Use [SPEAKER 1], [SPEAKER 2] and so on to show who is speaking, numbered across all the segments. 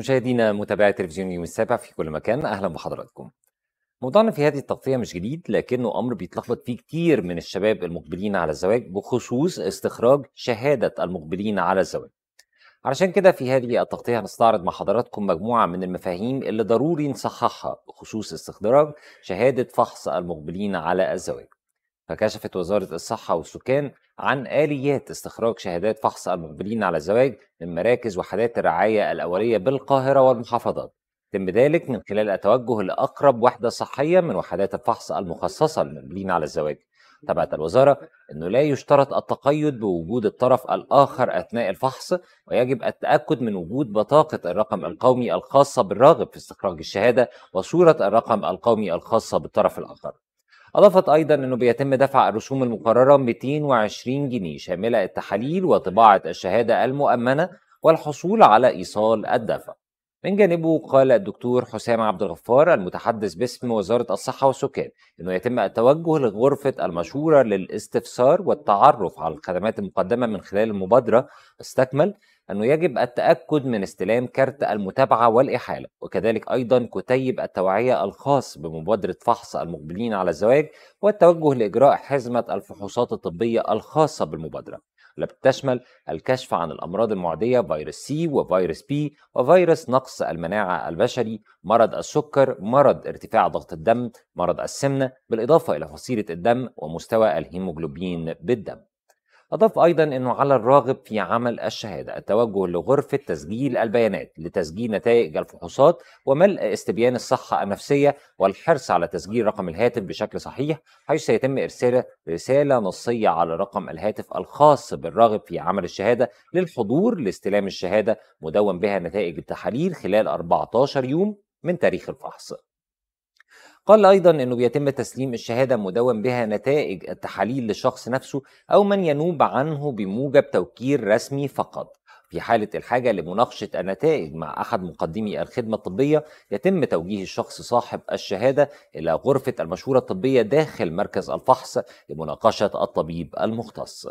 [SPEAKER 1] مشاهدينا متابعي تلفزيون يوم السابع في كل مكان اهلا بحضراتكم. موضوعنا في هذه التغطيه مش جديد لكنه امر بيتلخبط فيه كتير من الشباب المقبلين على الزواج بخصوص استخراج شهاده المقبلين على الزواج. علشان كده في هذه التغطيه هنستعرض مع حضراتكم مجموعه من المفاهيم اللي ضروري نصححها بخصوص استخراج شهاده فحص المقبلين على الزواج. فكشفت وزارة الصحة والسكان عن آليات استخراج شهادات فحص المقبلين على الزواج من مراكز وحدات الرعاية الأولية بالقاهرة والمحافظات تم ذلك من خلال التوجه لأقرب وحدة صحية من وحدات الفحص المخصصة للمقبلين على الزواج تبعت الوزارة أنه لا يشترط التقيد بوجود الطرف الآخر أثناء الفحص ويجب التأكد من وجود بطاقة الرقم القومي الخاصة بالراغب في استخراج الشهادة وصورة الرقم القومي الخاصة بالطرف الآخر أضافت أيضا أنه بيتم دفع الرسوم المقررة 220 جنيه شاملة التحاليل وطباعة الشهادة المؤمنة والحصول على إيصال الدفع من جانبه قال الدكتور حسام عبد الغفار المتحدث باسم وزارة الصحة والسكان أنه يتم التوجه لغرفة المشورة للاستفسار والتعرف على الخدمات المقدمة من خلال المبادرة استكمل أنه يجب التأكد من استلام كارت المتابعة والإحالة وكذلك أيضا كتيب التوعية الخاص بمبادرة فحص المقبلين على الزواج والتوجه لإجراء حزمة الفحوصات الطبية الخاصة بالمبادرة التي تشمل الكشف عن الأمراض المعدية فيروس سي وفيروس بي وفيروس نقص المناعة البشري مرض السكر مرض ارتفاع ضغط الدم مرض السمنة بالإضافة إلى فصيلة الدم ومستوى الهيموجلوبين بالدم أضاف أيضا أنه على الراغب في عمل الشهادة التوجه لغرفة تسجيل البيانات لتسجيل نتائج الفحوصات وملء استبيان الصحة النفسية والحرص على تسجيل رقم الهاتف بشكل صحيح حيث سيتم إرسال رسالة نصية على رقم الهاتف الخاص بالراغب في عمل الشهادة للحضور لاستلام الشهادة مدون بها نتائج التحاليل خلال 14 يوم من تاريخ الفحص قال أيضا أنه بيتم تسليم الشهادة مدون بها نتائج التحاليل للشخص نفسه أو من ينوب عنه بموجب توكيل رسمي فقط في حالة الحاجة لمناقشة النتائج مع أحد مقدمي الخدمة الطبية يتم توجيه الشخص صاحب الشهادة إلى غرفة المشورة الطبية داخل مركز الفحص لمناقشة الطبيب المختص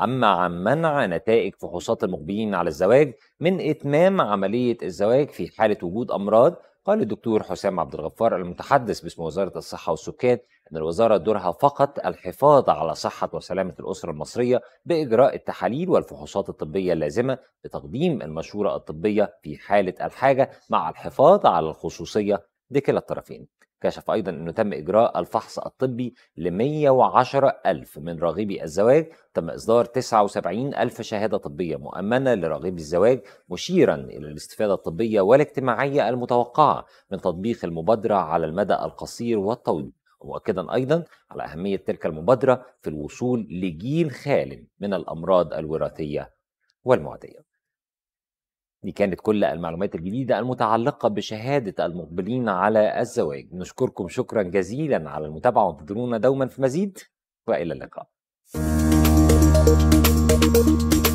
[SPEAKER 1] أما عن منع نتائج فحوصات المقبلين على الزواج من إتمام عملية الزواج في حالة وجود أمراض قال الدكتور حسام عبد الغفار المتحدث باسم وزارة الصحة والسكان أن الوزارة دورها فقط الحفاظ على صحة وسلامة الأسرة المصرية بإجراء التحاليل والفحوصات الطبية اللازمة بتقديم المشورة الطبية في حالة الحاجة مع الحفاظ على الخصوصية لكلا الطرفين كشف أيضا أنه تم إجراء الفحص الطبي ل 110 ألف من راغبي الزواج تم إصدار 79 ألف شهادة طبية مؤمنة لراغبي الزواج مشيرا إلى الاستفادة الطبية والاجتماعية المتوقعة من تطبيق المبادرة على المدى القصير والطويل ومؤكدا ايضا على اهميه تلك المبادره في الوصول لجيل خال من الامراض الوراثيه والمعديه دي كانت كل المعلومات الجديدة المتعلقة بشهادة المقبلين على الزواج نشكركم شكرا جزيلا على المتابعة وانتظرونا دوما في مزيد وإلى اللقاء thank you